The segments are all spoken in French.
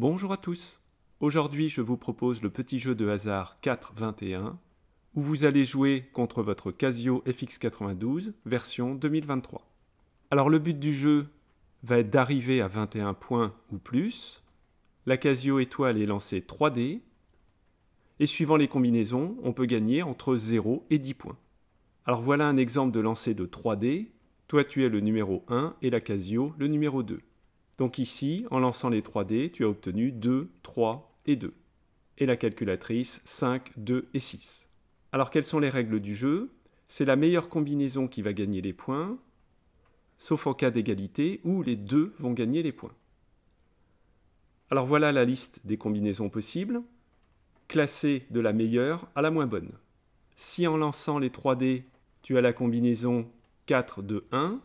Bonjour à tous. Aujourd'hui, je vous propose le petit jeu de hasard 421 où vous allez jouer contre votre Casio FX92 version 2023. Alors le but du jeu va être d'arriver à 21 points ou plus. La Casio étoile est lancée 3D et suivant les combinaisons, on peut gagner entre 0 et 10 points. Alors voilà un exemple de lancer de 3D. Toi tu es le numéro 1 et la Casio le numéro 2. Donc ici, en lançant les 3D, tu as obtenu 2, 3 et 2. Et la calculatrice 5, 2 et 6. Alors quelles sont les règles du jeu C'est la meilleure combinaison qui va gagner les points, sauf en cas d'égalité où les deux vont gagner les points. Alors voilà la liste des combinaisons possibles, classée de la meilleure à la moins bonne. Si en lançant les 3D, tu as la combinaison 4 2, 1,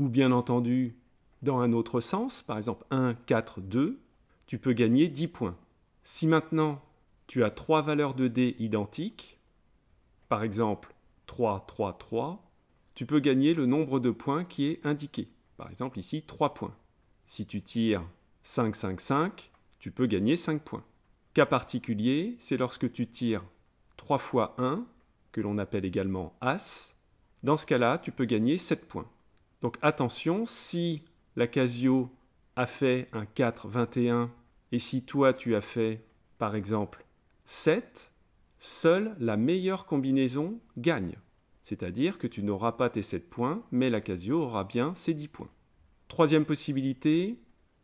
ou bien entendu dans un autre sens, par exemple 1, 4, 2, tu peux gagner 10 points. Si maintenant tu as trois valeurs de dés identiques, par exemple 3, 3, 3, tu peux gagner le nombre de points qui est indiqué. Par exemple ici 3 points. Si tu tires 5, 5, 5, tu peux gagner 5 points. Cas particulier, c'est lorsque tu tires 3 fois 1, que l'on appelle également As. Dans ce cas-là, tu peux gagner 7 points. Donc attention, si la Casio a fait un 4,21 et si toi tu as fait, par exemple, 7, seule la meilleure combinaison gagne. C'est-à-dire que tu n'auras pas tes 7 points, mais la Casio aura bien ses 10 points. Troisième possibilité,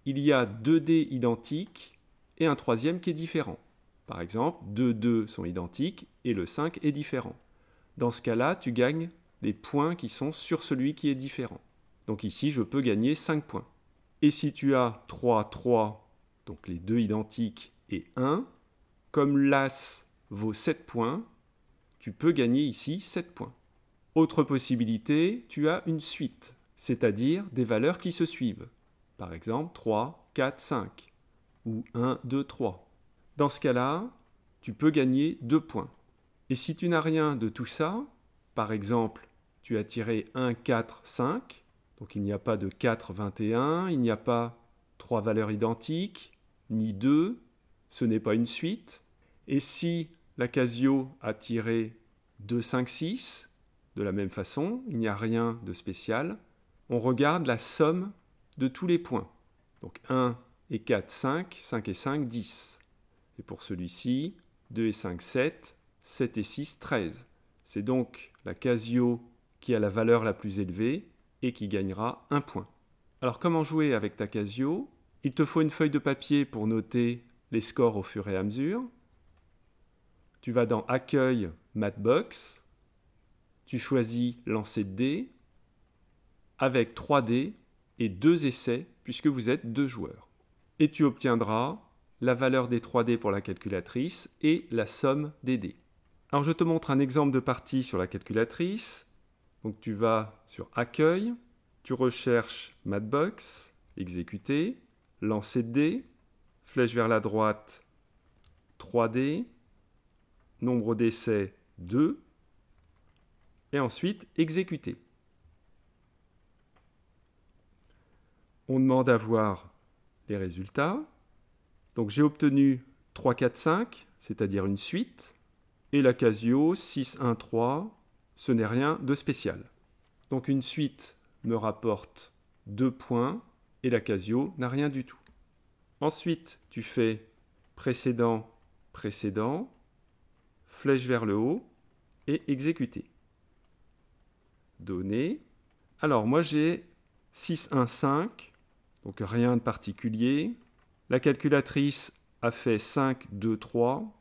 il y a deux dés identiques et un troisième qui est différent. Par exemple, deux 2 sont identiques et le 5 est différent. Dans ce cas-là, tu gagnes les points qui sont sur celui qui est différent. Donc ici, je peux gagner 5 points. Et si tu as 3, 3, donc les deux identiques et 1, comme l'As vaut 7 points, tu peux gagner ici 7 points. Autre possibilité, tu as une suite, c'est-à-dire des valeurs qui se suivent. Par exemple 3, 4, 5 ou 1, 2, 3. Dans ce cas-là, tu peux gagner 2 points. Et si tu n'as rien de tout ça, par exemple tu as tiré 1, 4, 5, donc il n'y a pas de 4, 21, il n'y a pas trois valeurs identiques, ni deux, ce n'est pas une suite. Et si la Casio a tiré 2, 5, 6, de la même façon, il n'y a rien de spécial, on regarde la somme de tous les points. Donc 1 et 4, 5, 5 et 5, 10. Et pour celui-ci, 2 et 5, 7, 7 et 6, 13. C'est donc la Casio qui a la valeur la plus élevée, et qui gagnera un point. Alors comment jouer avec ta Casio Il te faut une feuille de papier pour noter les scores au fur et à mesure. Tu vas dans Accueil, Matbox. Tu choisis Lancer de dés avec 3 d et 2 essais puisque vous êtes deux joueurs. Et tu obtiendras la valeur des 3 d pour la calculatrice et la somme des dés. Alors je te montre un exemple de partie sur la calculatrice. Donc tu vas sur Accueil, tu recherches Matbox, Exécuter, Lancer D, flèche vers la droite, 3D, nombre d'essais 2, et ensuite Exécuter. On demande à voir les résultats. Donc j'ai obtenu 3, 4, 5, c'est-à-dire une suite, et la Casio 6, 1, 3, ce n'est rien de spécial. Donc une suite me rapporte 2 points et la Casio n'a rien du tout. Ensuite, tu fais précédent, précédent, flèche vers le haut et exécuter. Donner. Alors moi j'ai 6, 1, 5, donc rien de particulier. La calculatrice a fait 5, 2, 3,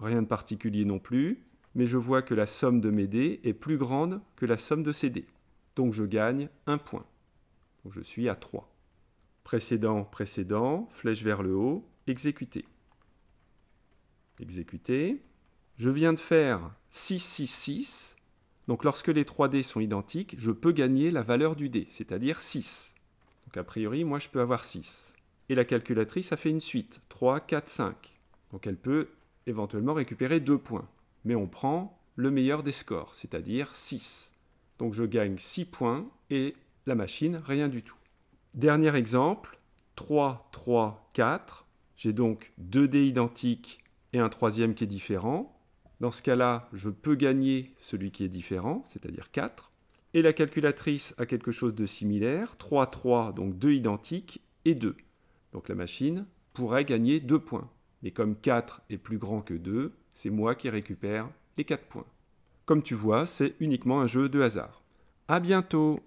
rien de particulier non plus mais je vois que la somme de mes dés est plus grande que la somme de ces dés. Donc je gagne un point. je suis à 3. Précédent, précédent, flèche vers le haut, exécuter. Exécuter. Je viens de faire 6, 6, 6. Donc lorsque les 3 dés sont identiques, je peux gagner la valeur du dé, c'est-à-dire 6. Donc a priori, moi je peux avoir 6. Et la calculatrice a fait une suite, 3, 4, 5. Donc elle peut éventuellement récupérer 2 points mais on prend le meilleur des scores, c'est-à-dire 6. Donc je gagne 6 points et la machine, rien du tout. Dernier exemple, 3, 3, 4. J'ai donc 2 dés identiques et un troisième qui est différent. Dans ce cas-là, je peux gagner celui qui est différent, c'est-à-dire 4. Et la calculatrice a quelque chose de similaire, 3, 3, donc 2 identiques et 2. Donc la machine pourrait gagner 2 points. Mais comme 4 est plus grand que 2, c'est moi qui récupère les 4 points. Comme tu vois, c'est uniquement un jeu de hasard. À bientôt